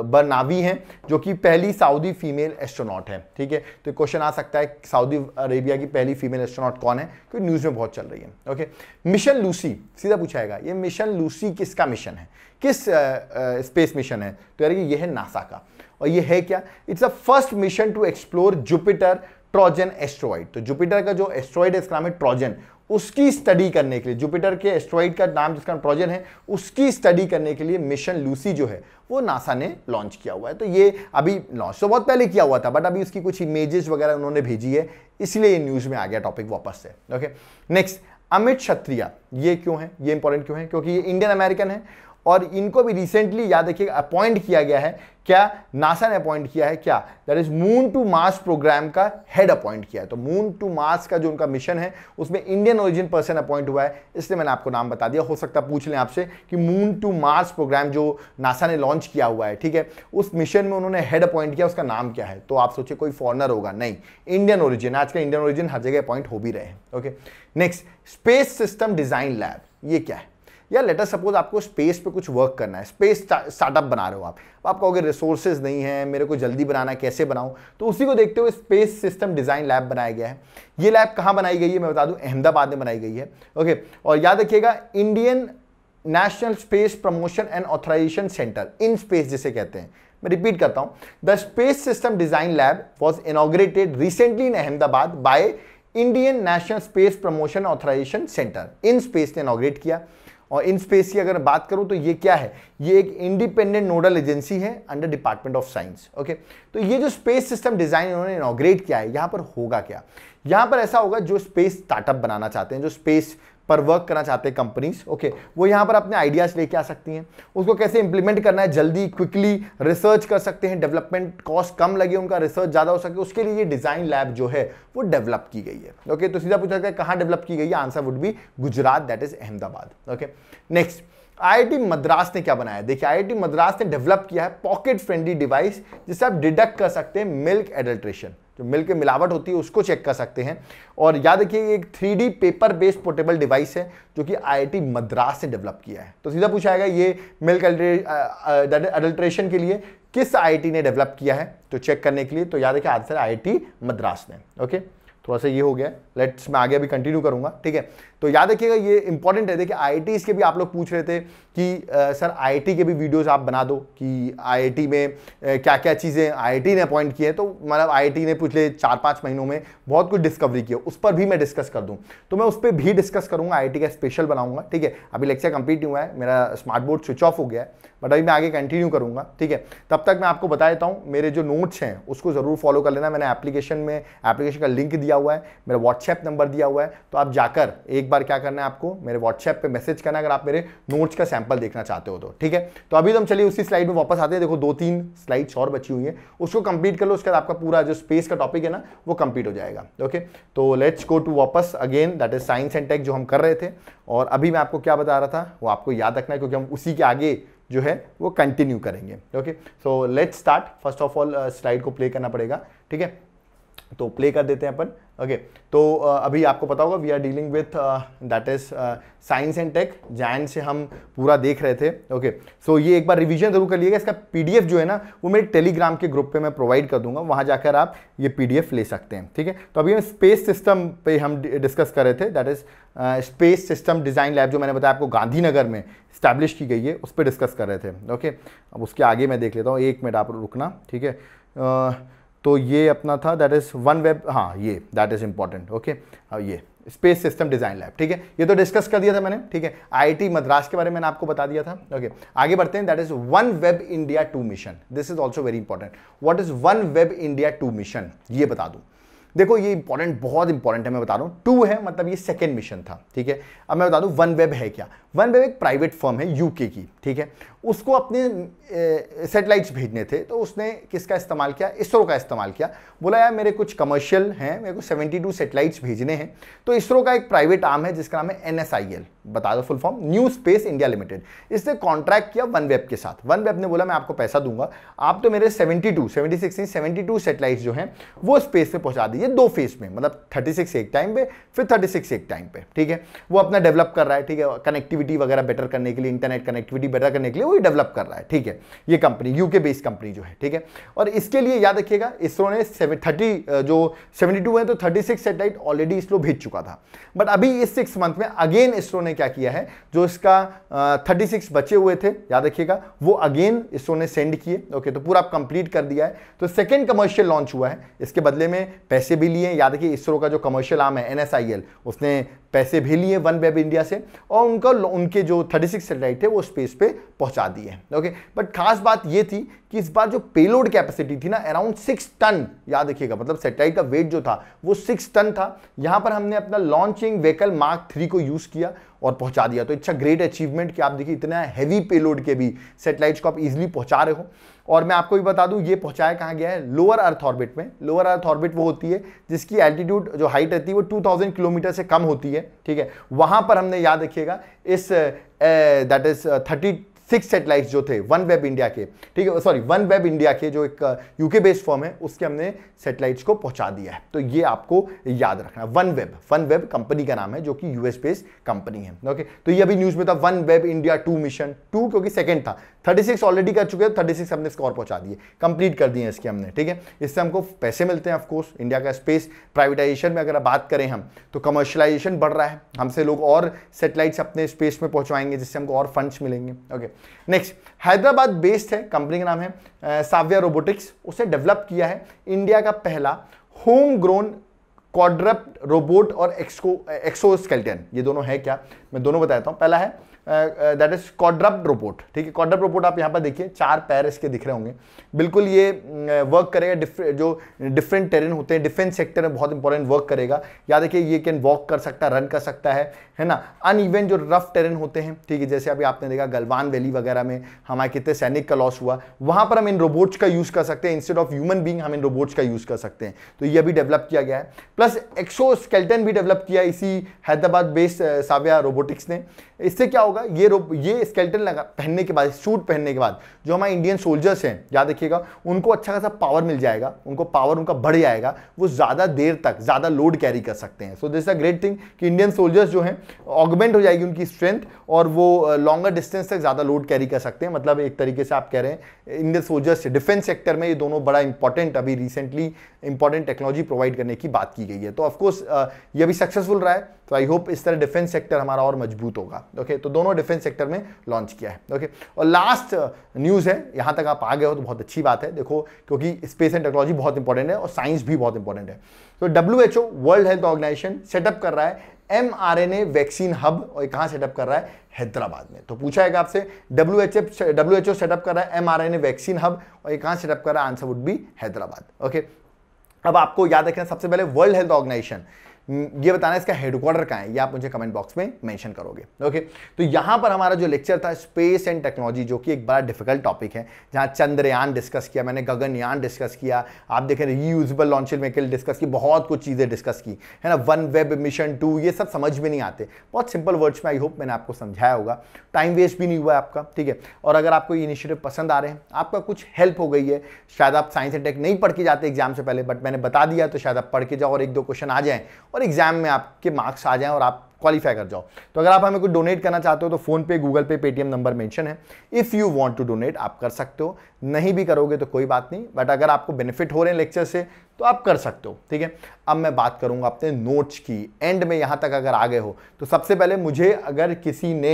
बरनावी है जो कि पहले पहली सऊदी फीमेल एस्ट्रोनॉट है ठीक है तो क्वेश्चन आ सकता है सऊदी अरेबिया की पहली फीमेल एस्ट्रोनॉट कौन है क्योंकि न्यूज़ में बहुत चल रही है ओके मिशन लूसी सीधा पूछाएगा ये मिशन लूसी किसका मिशन है किस आ, आ, स्पेस मिशन है तो यार ये है नासा का और ये है क्या it's a first mission to explore Jupiter trojan asteroid तो जुपिटर का जो एस्ट्रॉइड है इसका नाम है ट्रोजन उसकी स्टडी करने के लिए जुपिटर के एस्ट्रॉइड का नाम जिसका प्रोजेक्ट है उसकी स्टडी करने के लिए मिशन लूसी जो है वो नासा ने लॉन्च किया हुआ है तो ये अभी लॉन्च तो बहुत पहले किया हुआ था बट अभी उसकी कुछ इमेजेस वगैरह उन्होंने भेजी है इसलिए ये न्यूज़ में आ गया टॉपिक वापस से ओके नेक्स्ट अमित क्षत्रिया ये क्यों है ये इंपॉर्टेंट क्यों है क्योंकि ये इंडियन अमेरिकन है और इनको भी रिसेंटली याद रखिए अपॉइंट किया गया है क्या नासा ने अपॉइंट किया है क्या that is moon to Mars programme का हेड अपॉइंट किया है तो मून टू मास का जो उनका मिशन है उसमें इंडियन ओरिजिन पर्सन अपॉइंट हुआ है इसलिए मैंने आपको नाम बता दिया हो सकता पूछ लें आपसे कि मून टू मार्स प्रोग्राम जो नासा ने लॉन्च किया हुआ है ठीक है उस मिशन में उन्होंने हेड अपॉइंट किया उसका नाम क्या है तो आप सोचिए कोई फॉरनर होगा नहीं इंडियन ओरिजिन आज का इंडियन ओरिजिन हर जगह अपॉइंट हो भी रहे हैं okay next space system design lab ये क्या है या लेटर सपोज आपको स्पेस पे कुछ वर्क करना है स्पेस स्टार्टअप बना रहे हो आप आप कहोगे रिसोर्सेज नहीं है मेरे को जल्दी बनाना है कैसे बनाऊं तो उसी को देखते हुए स्पेस सिस्टम डिज़ाइन लैब बनाया गया है ये लैब कहाँ बनाई गई है मैं बता दूँ अहमदाबाद में बनाई गई है ओके और याद रखिएगा Indian national space promotion and authorization centre in space जिसे कहते हैं मैं रिपीट करता हूँ the space system design lab was inaugurated recently in Ahmedabad by Indian national space promotion authorization centre in space ने इनोग्रेट किया और इन स्पेस की अगर बात करूं तो ये क्या है ये एक इंडिपेंडेंट नोडल एजेंसी है under department of science okay तो ये जो स्पेस सिस्टम डिजाइन इन्होंने इनोग्रेट किया है यहाँ पर होगा क्या यहां पर ऐसा होगा जो स्पेस स्टार्टअप बनाना चाहते हैं जो स्पेस पर वर्क करना चाहते हैं कंपनीज ओके वो यहाँ पर अपने आइडियाज लेके आ सकती हैं उसको कैसे इंप्लीमेंट करना है जल्दी क्विकली रिसर्च कर सकते हैं डेवलपमेंट कॉस्ट कम लगे उनका रिसर्च ज़्यादा हो सके उसके लिए ये डिज़ाइन लैब जो है वो डेवलप की गई है ओके तो सीधा पूछा गया कहाँ डेवलप की गई है answer would be Gujarat that is Ahmedabad okay next IIT Madras ने क्या बनाया देखिए आईआईटी मद्रास ने डेवलप किया है पॉकेट फ्रेंडली डिवाइस जिससे आप डिडक्ट कर सकते हैं मिल्क एडल्ट्रेशन जो मिल्क मिलावट होती है उसको चेक कर सकते हैं और याद रखिए एक three paper based portable device है जो कि आई मद्रास ने डेवलप किया है तो सीधा पूछा जाएगा ये मिल्क अडल्ट्रेशन के लिए किस आई ने डेवलप किया है तो चेक करने के लिए तो याद रखिए आंसर आई मद्रास ने ओके थोड़ा सा ये हो गया लेट्स मैं आगे अभी कंटिन्यू करूंगा ठीक है तो याद रखिएगा ये इंपॉर्टेंट है देखिए आई के भी आप लोग पूछ रहे थे कि आ, सर आई के भी वीडियोज़ आप बना दो कि आई में क्या क्या चीज़ें आई ने अपॉइंट की है तो मतलब आई ने पिछले चार पाँच महीनों में बहुत कुछ डिस्कवरी की है उस पर भी मैं डिस्कस कर दूँ तो मैं उस पर भी डिस्कस करूँगा आई का स्पेशल बनाऊँगा ठीक है अभी लेक्चर कंप्लीट नहीं हुआ है मेरा स्मार्ट बोर्ड स्विच ऑफ हो गया है बट अभी मैं आगे कंटिन्यू करूँगा ठीक है तब तक मैं आपको बता देता हूँ मेरे जो नोट्स हैं उसको ज़रूर फॉलो कर लेना मैंने एप्लीकेशन में एप्लीकेशन का लिंक दिया हुआ है मेरा व्हाट्सएप नंबर दिया हुआ है तो आप जाकर एक एक बार क्या करना है आपको मेरे व्हाट्सएप पे मैसेज करना अगर आप मेरे नोट्स का सैंपल देखना चाहते हो तो ठीक है तो अभी तो हम चलिए उसी स्लाइड में वापस आते हैं देखो दो तीन स्लाइड्स और बची हुई है उसको कंप्लीट कर लो उसके बाद आपका पूरा जो स्पेस का टॉपिक है ना वो कंप्लीट हो जाएगा ओके तो लेट्स गो टू वापस again that is science and tech जो हम कर रहे थे और अभी मैं आपको क्या बता रहा था वो आपको याद रखना है क्योंकि हम उसी के आगे जो है वो कंटिन्यू करेंगे okay so let's start first of all slide को प्ले करना पड़ेगा ठीक है तो प्ले कर देते हैं अपन ओके okay. तो अभी आपको पता होगा we are dealing with that is science and tech जैन से हम पूरा देख रहे थे ओके okay. सो so, ये एक बार रिवीजन जरूर कर लीजिएगा इसका पीडीएफ जो है ना वो मेरे टेलीग्राम के ग्रुप पे मैं प्रोवाइड कर दूंगा वहाँ जाकर आप ये पीडीएफ ले सकते हैं ठीक है तो अभी हम स्पेस सिस्टम पे हम डिस्कस कर रहे थे that is space system design lab जो मैंने बताया आपको गांधीनगर में स्टैब्लिश की गई है उस पर डिस्कस कर रहे थे ओके okay. अब उसके आगे मैं देख लेता हूँ एक मिनट आप रुकना ठीक है uh, तो ये अपना था दैट इज़ वन वेब हाँ ये दैट इज़ इंपॉर्टेंट ओके ये स्पेस सिस्टम डिज़ाइन लैब ठीक है ये तो डिस्कस कर दिया था मैंने ठीक है आईआईटी मद्रास के बारे में मैंने आपको बता दिया था ओके okay. आगे बढ़ते हैं that is one web India two mission this is also very important what is one web India two mission ये बता दूँ देखो ये इंपॉर्टेंट बहुत इंपॉर्टेंट है मैं बता रहा हूँ टू है मतलब ये सेकेंड मिशन था ठीक है अब मैं बता दूँ वन वेब है क्या वन वेब एक प्राइवेट फर्म है यूके की ठीक है उसको अपने सेटेलाइट्स भेजने थे तो उसने किसका इस्तेमाल किया इसरो का इस्तेमाल किया बोला यार मेरे कुछ कमर्शियल हैं मेरे को सेवेंटी टू सेटेलाइट्स भेजने हैं तो इसरो का एक प्राइवेट आर्म है जिसका नाम है एन बता दो full form new space India limited इसने कॉन्ट्रैक्ट किया वन वेब के साथ वन वेब ने बोला मैं आपको पैसा दूंगा आप तो मेरे seventy two seventy six seventy two satellite जो हैं वो स्पेस में पहुंचा दी रही है दो फेज में मतलब 36 एक टाइम पे फिर 36 एक टाइम पे ठीक है वो अपना डेवलप कर रहा है ठीक है कनेक्टिविटी वगैरह बेटर करने के लिए इंटरनेट कनेक्टिविटी बेटर करने के लिए वो डेवलप कर रहा है ठीक है ये कंपनी यूके बेस्ड कंपनी जो है ठीक है और इसके लिए याद रखिएगा इसरो ने थर्टी जो सेवेंटी टू है तो थर्टी सिक्स ऑलरेडी इसरो भेज चुका था बट अभी इस सिक्स मंथ में अगेन इसरो ने क्या किया है जो इसका थर्टी सिक्स बचे हुए थे याद रखिएगा वो अगेन इसरो ने सेंड किए ओके तो पूरा कंप्लीट कर दिया है तो सेकेंड कमर्शियल लॉन्च हुआ है इसके बदले में पैसे पैसे भी लिए याद रखिए इसरो का जो कमर्शियल आर्म है एन उसने पैसे भी लिए वन वेब इंडिया से और उनका उनके जो 36 सेटेलाइट थे वो स्पेस पे पहुंचा दिए ओके बट खास बात ये थी कि इस बार जो पेलोड कैपेसिटी थी ना अराउंड सिक्स टन याद रखिएगा मतलब सेटेलाइट का वेट जो था वो सिक्स टन था यहाँ पर हमने अपना लॉन्चिंग व्हीकल मार्क थ्री को यूज़ किया और पहुंचा दिया तो इट्स अ ग्रेट अचीवमेंट कि आप देखिए इतना हैवी पेलोड के भी सेटेलाइट्स को आप इजिली पहुँचा रहे हो और मैं आपको भी बता दूं ये पहुंचाया कहाँ गया है लोअर अर्थ ऑर्बिट में लोअर अर्थ ऑर्बिट वो होती है जिसकी एल्टीट्यूड जो हाइट रहती है वो 2000 किलोमीटर से कम होती है ठीक है वहां पर हमने याद रखिएगा इस that is thirty six satellites जो थे वन वेब इंडिया के ठीक है सॉरी वन वेब इंडिया के जो एक यूके बेस्ड फॉर्म है उसके हमने सेटेलाइट्स को पहुंचा दिया है तो ये आपको याद रखना one web one web company का नाम है जो कि यूएस बेस्ड कंपनी है ओके तो ये अभी न्यूज में था one web India two mission two क्योंकि सेकंड था सिक्स ऑलरेडी कर चुके हैं सिक्स हमने स्कोर पहुंचा दिए कंप्लीट कर दिए इसके हमने ठीक है इससे हमको पैसे मिलते हैं ऑफकोर्स इंडिया का स्पेस प्राइवेटाइजेशन में अगर बात करें हम तो कमर्शलाइजेशन बढ़ रहा है हमसे लोग और सेटेलाइट्स अपने स्पेस में पहुंचवाएंगे जिससे हमको और फंड्स मिलेंगे ओके नेक्स्ट हैदराबाद बेस्ड है कंपनी का नाम है साव्या रोबोटिक्स उसे डेवलप किया है इंडिया का पहला होम ग्रोन क्वाड्रप रोबोट और एक्सको एक्सोस्केल्टन ये दोनों है क्या मैं दोनों बताता हूँ पहला है दैट इज क्वाड्रप रोबोट ठीक है क्वाड्रप रोबोट आप यहाँ पर देखिए चार पैर इसके दिख रहे होंगे बिल्कुल ये वर्क करेगा जो डिफरेंट टेरेन होते हैं डिफेंस सेक्टर में बहुत इंपॉर्टेंट वर्क करेगा याद देखिए ये कैन वॉक कर सकता है रन कर सकता है है ना अन इवन जो रफ टेरेन होते हैं ठीक है जैसे अभी आपने देखा गलवान वैली वगैरह में हमारे कितने सैनिक का लॉस हुआ वहां पर हम इन रोबोट्स का यूज कर सकते हैं इंस्टेड ऑफ ह्यूमन बींग हम इन रोबोट्स का यूज कर सकते हैं तो यह भी डेवलप किया गया है प्लस एक्सो स्केल्टन भी डेवलप किया इसी हैदराबाद बेस्ड साविया रोबोटिक्स ने इससे क्या होगा ये ये स्केल्टन लगा पहनने के बाद सूट पहनने के बाद जो हमारे इंडियन सोल्जर्स हैं याद रखिएगा उनको अच्छा खासा पावर मिल जाएगा उनको पावर उनका बढ़ जाएगा वो ज़्यादा देर तक ज़्यादा लोड कैरी कर सकते हैं so this a great thing कि इंडियन सोल्जर्स जो हैं ऑगमेंट हो जाएगी उनकी स्ट्रेंथ और वो लॉन्गर डिस्टेंस तक ज़्यादा लोड कैरी कर सकते हैं मतलब एक तरीके से आप कह रहे हैं इंडियन सोल्जर्स डिफेंस सेक्टर में ये दोनों बड़ा इंपॉर्टेंट अभी रिसेंटली इंपॉर्टेंट टेक्नोलॉजी प्रोवाइड करने की बात की गई है तो ऑफकोर्स ये भी सक्सेसफुल रहा है तो आई होप इस तरह डिफेंस सेक्टर हमारा और मजबूत होगा ओके तो दोनों डिफेंस सेक्टर में लॉन्च किया है ओके और लास्ट न्यूज़ है यहाँ तक आप आ गए हो तो बहुत अच्छी बात है देखो क्योंकि स्पेस एंड टेक्नोलॉजी बहुत इंपॉर्टेंट है और साइंस भी बहुत इंपॉर्टेंट है तो W world health organisation setup कर रहा है M R N A vaccine hub और कहाँ सेटअप कर रहा है हैदराबाद में तो पूछा है आपसे W H F W H O setup कर रहा है M R N A vaccine hub और ये कहाँ सेटअप कर रहा है answer would be Hyderabad okay अब आपको याद रखना सबसे पहले वर्ल्ड हेल्थ ऑर्गेनाइजेशन ये बताना इसका हेडक्वार्टर कहाँ है ये आप मुझे कमेंट बॉक्स में मेंशन करोगे ओके तो यहाँ पर हमारा जो लेक्चर था स्पेस एंड टेक्नोलॉजी जो कि एक बड़ा डिफिकल्ट टॉपिक है जहाँ चंद्रयान डिस्कस किया मैंने गगनयान डिस्कस किया आप देखें यूजबल लॉन्चर व्हीकल डिस्कस की बहुत कुछ चीज़ें डिस्कस की है ना वन वेब मिशन टू ये सब समझ में नहीं आते बहुत सिंपल वर्ड्स में आई होप मैंने आपको समझाया होगा टाइम वेस्ट भी नहीं हुआ आपका ठीक है और अगर आपको ये इनिशिएटिव पसंद आ रहे हैं आपका कुछ हेल्प हो गई है शायद आप साइंस एंड टेक नहीं पढ़ के जाते एग्जाम से पहले बट मैंने बता दिया तो शायद आप पढ़ के जाओ और एक दो क्वेश्चन आ जाए और एग्ज़ाम में आपके मार्क्स आ जाएं और आप क्वालिफाई कर जाओ तो अगर आप हमें कुछ डोनेट करना चाहते हो तो phone PhonePe Google Pay Paytm number mention है if you want to donate आप कर सकते हो नहीं भी करोगे तो कोई बात नहीं बट अगर आपको बेनिफिट हो रहे हैं लेक्चर से तो आप कर सकते हो ठीक है अब मैं बात करूंगा अपने नोट्स की एंड में यहाँ तक अगर आ गए हो तो सबसे पहले मुझे अगर किसी ने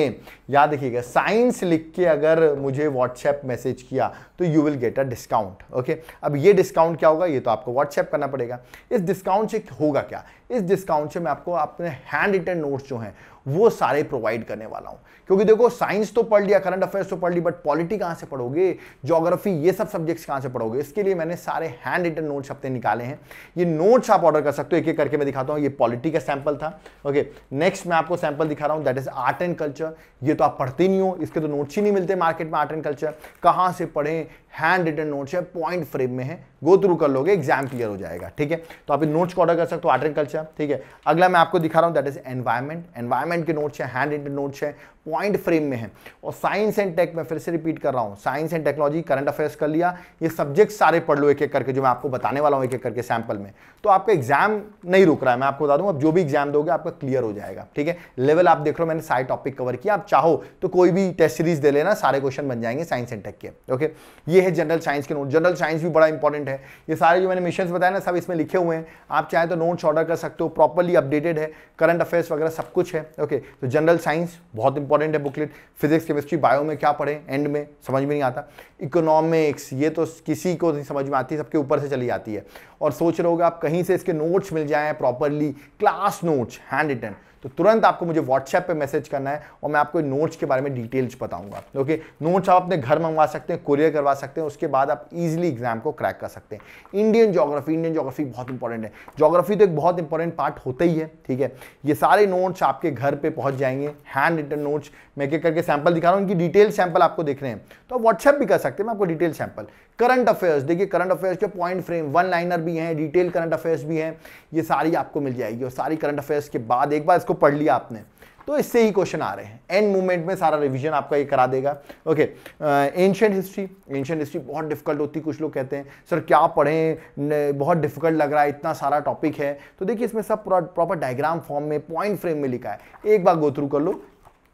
याद रखिएगा साइंस लिख के अगर मुझे व्हाट्सएप मैसेज किया तो you will get a discount okay अब ये डिस्काउंट क्या होगा ये तो आपको व्हाट्सएप करना पड़ेगा इस डिस्काउंट से होगा क्या इस डिस्काउंट से मैं आपको अपने हैंड रिटर्न नोट कोर्स जो हैं वो सारे प्रोवाइड करने वाला हूँ क्योंकि देखो साइंस तो पढ़ लिया करंट अफेयर्स तो पढ़ ली बट पॉलिटी कहाँ से पढ़ोगे जोग्राफी ये सब सब्जेक्ट्स कहाँ से पढ़ोगे इसके लिए मैंने सारे हैंड रिटन नोट्स अपने निकाले हैं ये नोट्स आप ऑर्डर कर सकते हो एक एक करके मैं दिखाता हूँ ये पॉलिटी का सैंपल था ओके नेक्स्ट मैं आपको सैंपल दिखा रहा हूँ that is art and culture ये तो आप पढ़ते नहीं हो इसके तो नोट्स ही नहीं मिलते मार्केट में आर्ट एंड कल्चर कहाँ से पढ़ें हैंड रिटन नोट्स है पॉइंट फ्रेम में है गो थ्रू कर लोगे एग्जाम क्लियर हो जाएगा ठीक है तो आप नोट्स को ऑर्डर कर सकते हो आर्ट एंड कल्चर ठीक है अगला मैं आपको दिखा रहा हूँ दैट इज एनवायरमेंट एनवायरमेंट के नोट्स है हैंड रिटन नोट्स है पॉइंट फ्रेम में है और साइंस एंड टेक में फिर से रिपीट कर रहा हूँ science and technology current affairs कर लिया ये सब्जेक्ट सारे पढ़ लो एक एक करके जो मैं आपको बताने वाला हूँ एक एक करके सैंपल में तो आपका एग्जाम नहीं रुक रहा है मैं आपको बता दूँ आप जो भी एग्जाम दोगे आपका क्लियर हो जाएगा ठीक है लेवल आप देख लो मैंने सारे टॉपिक कवर किया आप चाहो तो कोई भी टेस्ट सीरीज दे लेना सारे क्वेश्चन बन जाएंगे साइंस एंड टेक के ओके ये है जनरल साइंस के नोट जनरल साइंस भी बड़ा इंपॉर्टेंट है ये सारे जो मैंने मिशन बताया ना सब इसमें लिखे हुए हैं आप चाहे तो नोट्स ऑर्डर कर सकते हो प्रॉपरली अपडेटेड है करंट अफेयर्स वगैरह सब कुछ है ओके तो जनरल साइंस बहुत इंपॉर्टेंट है बुकलेट फिजिक्स केमिस्ट्री बायो में क्या पढ़े एंड में समझ में नहीं आता इकोनॉमिक्स ये तो किसी को नहीं समझ में आती सबके ऊपर से चली जाती है और सोच रहे हो आप कहीं से इसके नोट्स मिल जाए properly class notes hand return तो तुरंत आपको मुझे व्हाट्सएप पे मैसेज करना है और मैं आपको नोट्स के बारे में डिटेल्स बताऊंगा ओके नोट्स आप अपने घर मंगवा सकते हैं कुरियर करवा सकते हैं उसके बाद आप इजीली एग्जाम को क्रैक कर सकते हैं इंडियन जोग्राफी इंडियन जोग्राफी बहुत इंपॉर्टेंट है जोग्राफी तो एक बहुत इंपॉर्टेंट पार्ट होता ही है ठीक है ये सारे नोट्स आपके घर पर पहुँच जाएंगे हैंड रिटर्न नोट्स मैं क्या करके सैंपल दिखा रहा हूँ इनकी डिटेल सैंपल आपको देख रहे हैं तो आप व्हाट्सएप भी कर सकते हैं मैं आपको डिटेल सैंपल करंट अफेयर्स देखिए करंट अफेयर्स के पॉइंट फ्रेम वन लाइनर भी हैं डिटेल करंट अफेयर्स भी हैं ये सारी आपको मिल जाएगी और सारी करंट अफेयर्स के बाद एक बार इसको को पढ़ लिया आपने तो इससे ही क्वेश्चन आ रहे हैं एंड मूवमेंट में सारा रिवीजन आपका ये करा देगा okay ancient history ancient history बहुत डिफिकल्ट होती कुछ लोग कहते हैं सर क्या पढ़ें बहुत डिफिकल्ट लग रहा है इतना सारा टॉपिक है तो देखिए इसमें सब प्रॉपर डायग्राम फॉर्म में पॉइंट फ्रेम में लिखा है एक बार गो थ्रू कर लो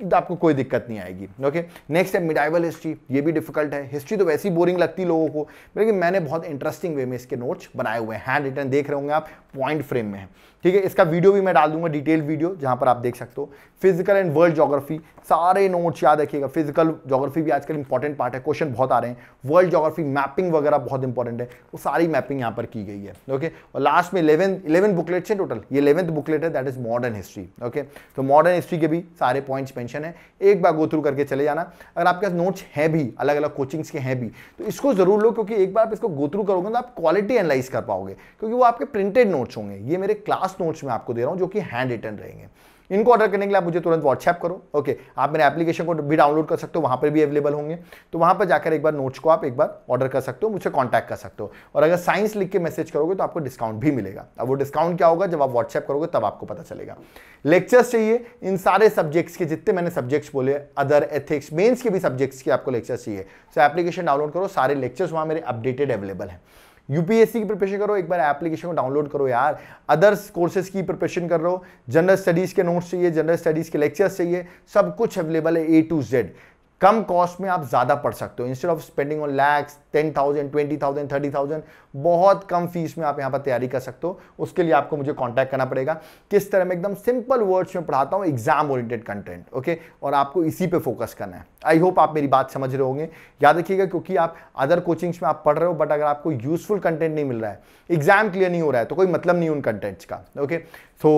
तो आपको कोई दिक्कत नहीं आएगी ओके नेक्स्ट है मिडाइवल हिस्ट्री ये भी डिफिकल्ट है हिस्ट्री तो वैसी बोरिंग लगती लोगों को लेकिन मैंने बहुत इंटरेस्टिंग वे में इसके नोट्स बनाए हुए हैं हैंड रिटर्न देख रहे होंगे आप पॉइंट फ्रेम में है ठीक है इसका वीडियो भी मैं डाल दूंगा डिटेल वीडियो जहां पर आप देख सकते हो फिजिकल एंड वर्ल्ड जोग्राफी सारे नोट्स याद रखिएगा फिजिकल जोग्राफी भी आजकल इंपॉर्टेंट पार्ट है क्वेश्चन बहुत आ रहे हैं वर्ल्ड जोग्राफी मैपिंग वगैरह बहुत इंपॉर्टेंट है वो सारी मैपिंग यहाँ पर की गई है ओके और लास्ट में इलेवन इलेवन बुकलेट्स हैं टोटल ये इलेवंथ बुकलेट है that is modern history okay तो मॉडर्न हिस्ट्री के भी सारे पॉइंट्स मैंशन है एक बार गो थ्रू करके चले जाना अगर आपके पास नोट्स हैं भी अलग अलग कोचिंग्स के हैं भी तो इसको जरूर लो क्योंकि एक बार आप इसको गो थ्रू करोगे तो आप क्वालिटी एनालाइज कर पाओगे क्योंकि वो आपके प्रिंटेड नोट नोट्स होंगे ये मेरे क्लास नोट्स में आपको दे रहा हूँ जो कि हैंड रिटर्न रहेंगे इनको ऑर्डर करने के लिए आप मुझे तुरंत व्हाट्सएप करो ओके आप मेरे एप्लीकेशन को भी डाउनलोड कर सकते हो वहाँ पर भी अवेलेबल होंगे तो वहाँ पर जाकर एक बार नोट्स को आप एक बार ऑर्डर कर सकते हो मुझसे कॉन्टैक्ट कर सकते हो और अगर साइंस लिख के मैसेज करोगे तो आपको डिस्काउंट भी मिलेगा अब वो डिस्काउंट क्या होगा जब आप व्हाट्सएप करोगे तब आपको पता चलेगा लेक्चर्स चाहिए इन सारे सब्जेक्ट्स के जितने मैंने सब्जेक्ट्स बोले अदर एथिक्स मेन्स के भी सब्जेक्ट्स के आपको लेक्चर्स चाहिए सो एप्लीकेशन डाउनलोड करो सारे लेक्चर्स वहाँ मेरे अपडेटेड अवेलेबल हैं यूपीएससी की प्रिपरेशन करो एक बार एप्लीकेशन को डाउनलोड करो यार अदर्स कोर्सेज की प्रिपरेशन कर रहे हो जनरल स्टडीज़ के नोट्स चाहिए जनरल स्टडीज़ के लेक्चर्स चाहिए सब कुछ अवेलेबल है ए टू जेड कम कॉस्ट में आप ज़्यादा पढ़ सकते हो instead of spending on lakhs ten thousand twenty thousand thirty thousand बहुत कम फीस में आप यहाँ पर तैयारी कर सकते हो उसके लिए आपको मुझे कॉन्टैक्ट करना पड़ेगा किस तरह मैं एकदम सिंपल वर्ड्स में पढ़ाता हूँ एग्जाम ओरिएंटेड कंटेंट ओके और आपको इसी पे फोकस करना है आई होप आप मेरी बात समझ रहे होंगे याद रखिएगा क्योंकि आप अदर कोचिंग्स में आप पढ़ रहे हो बट अगर आपको यूजफुल कंटेंट नहीं मिल रहा है एग्जाम क्लियर नहीं हो रहा है तो कोई मतलब नहीं उन कंटेंट्स का ओके तो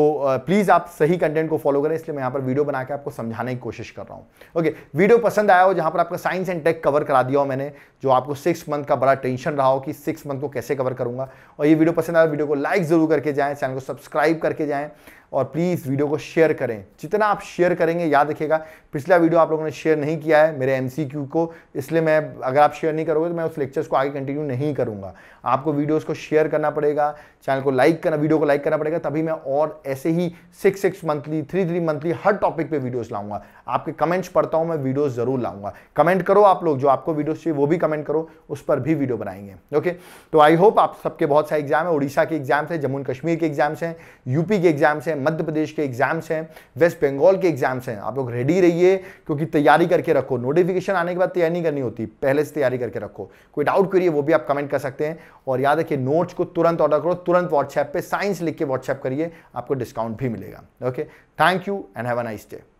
प्लीज़ आप सही कंटेंट को फॉलो करें इसलिए मैं यहाँ पर वीडियो बना के आपको समझाने की कोशिश कर रहा हूँ ओके वीडियो पसंद आया हो जहाँ पर आपका साइंस एंड टेक कवर करा दिया हो मैंने जो आपको सिक्स सिक्स मंथ का बड़ा टेंशन रहा हो कि सिक्स मंथ को कैसे कवर करूंगा और ये वीडियो पसंद आया तो वीडियो को लाइक जरूर करके जाएं चैनल को सब्सक्राइब करके जाएं और प्लीज़ वीडियो को शेयर करें जितना आप शेयर करेंगे याद रखिएगा पिछला वीडियो आप लोगों ने शेयर नहीं किया है मेरे एम को इसलिए मैं अगर आप शेयर नहीं करोगे तो मैं उस लेक्चर्स को आगे कंटिन्यू नहीं करूँगा आपको वीडियोज़ को शेयर करना पड़ेगा चैनल को लाइक करना वीडियो को लाइक करना पड़ेगा तभी मैं और ऐसे ही six six monthly three three monthly हर टॉपिक पर वीडियोज लाऊंगा आपके कमेंट्स पढ़ता हूँ मैं वीडियो ज़रूर लाऊंगा कमेंट करो आप लोग जो आपको वीडियो चाहिए वो भी कमेंट करो उस पर भी वीडियो बनाएंगे ओके तो आई होप आप सबके बहुत सारे एग्जाम है उड़ीसा के एग्जाम्स हैं जम्मू कश्मीर के एग्जाम्स हैं यूपी के एग्जाम्स हैं मध्य प्रदेश के एग्जाम्स हैं वेस्ट बंगाल के एग्जाम्स हैं आप लोग रेडी रहिए क्योंकि तैयारी करके रखो नोटिफिकेशन आने के बाद तैयारी नहीं करनी होती पहले से तैयारी करके रखो कोई डाउट है वो भी आप कमेंट कर सकते हैं और याद रखिए नोट्स को तुरंत ऑर्डर करो तुरंत व्हाट्सएप पर साइंस लिख के व्हाट्सएप करिए आपको डिस्काउंट भी मिलेगा okay thank you and have a nice day